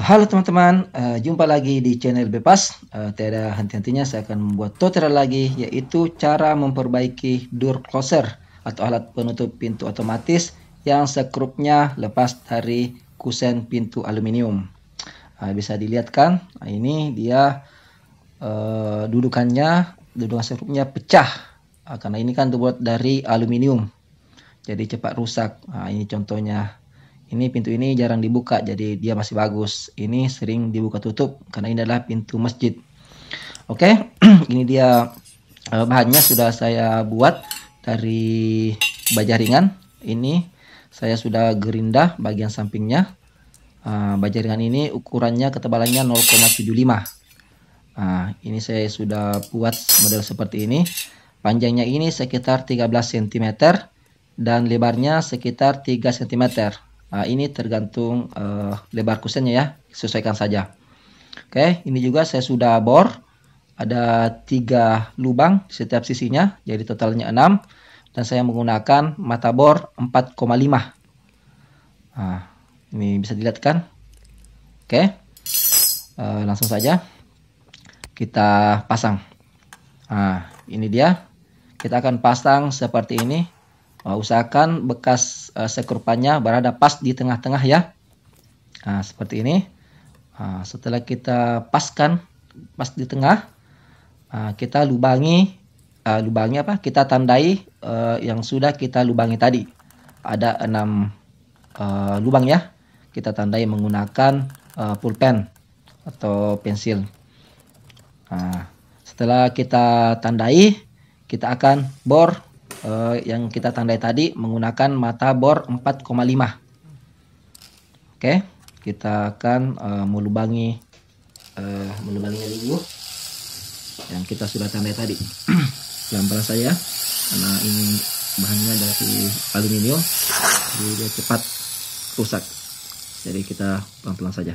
Halo teman-teman, uh, jumpa lagi di channel Bebas. Uh, tiada henti-hentinya saya akan membuat tutorial lagi yaitu cara memperbaiki door closer atau alat penutup pintu otomatis yang sekrupnya lepas dari kusen pintu aluminium. Uh, bisa dilihat kan, nah, ini dia uh, dudukannya, dudukan sekrupnya pecah uh, karena ini kan terbuat dari aluminium, jadi cepat rusak. Nah, ini contohnya ini pintu ini jarang dibuka jadi dia masih bagus ini sering dibuka tutup karena ini adalah pintu masjid oke okay? ini dia eh, bahannya sudah saya buat dari baja ringan ini saya sudah gerinda bagian sampingnya uh, baja ringan ini ukurannya ketebalannya 0,75 nah ini saya sudah buat model seperti ini panjangnya ini sekitar 13 cm dan lebarnya sekitar 3 cm Nah, ini tergantung uh, lebar kusennya ya, sesuaikan saja. Oke, ini juga saya sudah bor. Ada tiga lubang setiap sisinya, jadi totalnya 6. Dan saya menggunakan mata bor 4,5. Nah, ini bisa dilihat kan? Oke, uh, langsung saja kita pasang. Nah, ini dia. Kita akan pasang seperti ini Uh, usahakan bekas uh, sekrupannya berada pas di tengah-tengah ya. Nah, seperti ini. Nah, setelah kita paskan pas di tengah, nah, kita lubangi uh, lubangi apa? Kita tandai uh, yang sudah kita lubangi tadi. Ada enam uh, lubang ya. Kita tandai menggunakan uh, pulpen atau pensil. Nah, setelah kita tandai, kita akan bor Eh, yang kita tandai tadi menggunakan mata bor 4,5. Oke, kita akan uh, melubangi uh, melubanginya dulu yang kita sudah tandai tadi. Pelan-pelan saja karena ini bahannya dari aluminium, jadi dia cepat rusak. Jadi kita pelan-pelan saja.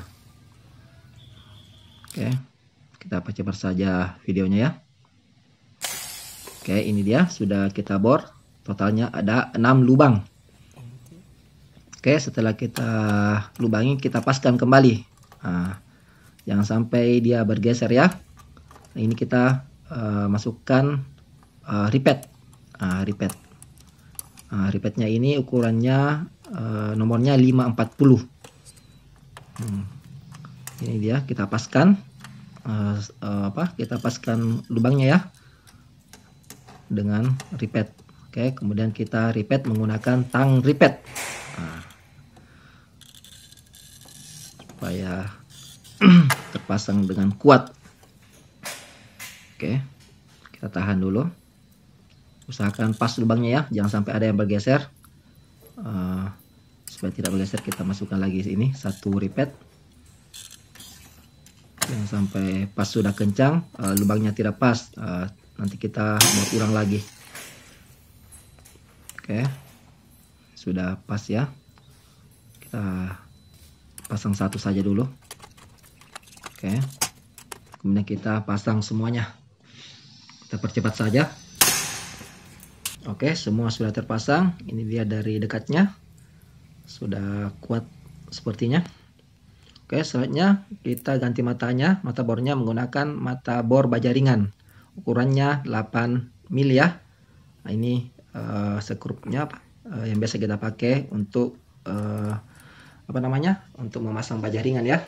Oke, kita percepat saja videonya ya. Oke, ini dia sudah kita bor. Totalnya ada 6 lubang. Oke, setelah kita lubangi kita paskan kembali. Nah, jangan sampai dia bergeser ya. Nah, ini kita uh, masukkan uh, eh, repeat. Uh, ah, repeat. Uh, ah, repeatnya ini ukurannya uh, nomornya 540. Hmm. Ini dia kita paskan uh, uh, apa? Kita paskan lubangnya ya dengan repeat. Oke, kemudian kita repeat menggunakan tang repeat. Nah, supaya terpasang dengan kuat. Oke, kita tahan dulu. Usahakan pas lubangnya ya, jangan sampai ada yang bergeser. Uh, supaya tidak bergeser kita masukkan lagi ini satu repeat yang sampai pas sudah kencang uh, lubangnya tidak pas uh, nanti kita buat ulang lagi oke sudah pas ya kita pasang satu saja dulu oke kemudian kita pasang semuanya kita percepat saja oke semua sudah terpasang ini dia dari dekatnya sudah kuat sepertinya oke selanjutnya kita ganti matanya mata bornya menggunakan mata bor baja ringan ukurannya 8 mil ya nah, ini uh, eh, sekrupnya uh, eh, yang biasa kita pakai untuk uh, apa namanya untuk memasang baja ringan ya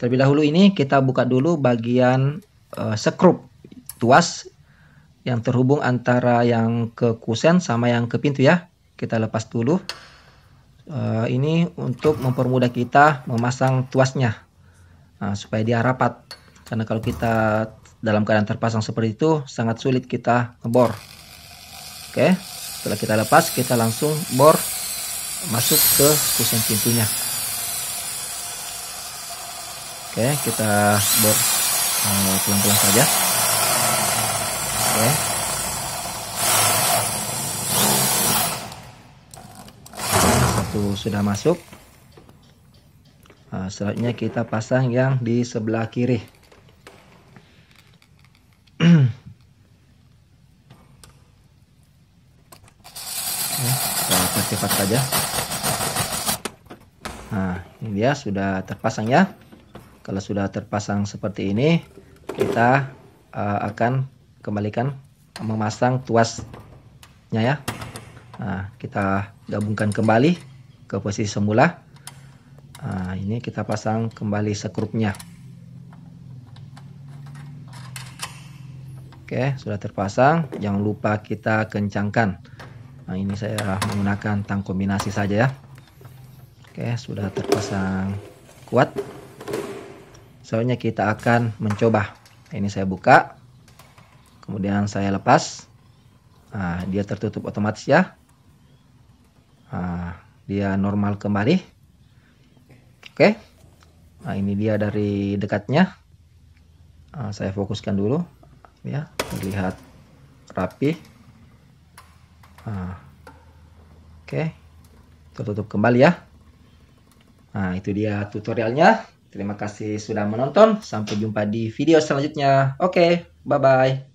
terlebih dahulu ini kita buka dulu bagian uh, sekrup tuas yang terhubung antara yang ke kusen sama yang ke pintu ya kita lepas dulu uh, ini untuk mempermudah kita memasang tuasnya nah, supaya dia rapat karena kalau kita dalam keadaan terpasang seperti itu sangat sulit kita ngebor. oke setelah kita lepas kita langsung bor masuk ke kusen pintunya oke kita bor eh, pelan-pelan eh, saja oke satu sudah masuk nah, selanjutnya kita pasang yang di sebelah kiri kita aktifkan saja nah ini dia sudah terpasang ya kalau sudah terpasang seperti ini kita uh, akan kembalikan memasang tuasnya ya nah kita gabungkan kembali ke posisi semula nah ini kita pasang kembali sekrupnya Oke, sudah terpasang. Jangan lupa kita kencangkan. Nah ini saya menggunakan tang kombinasi saja ya. Oke sudah terpasang kuat. Soalnya kita akan mencoba. Ini saya buka. Kemudian saya lepas. Nah, dia tertutup otomatis ya. Nah, dia normal kembali. Oke. Nah ini dia dari dekatnya. Nah, saya fokuskan dulu ya terlihat rapi Nah, oke, okay. tertutup kembali ya. Nah, itu dia tutorialnya. Terima kasih sudah menonton. Sampai jumpa di video selanjutnya. Oke, okay, bye-bye.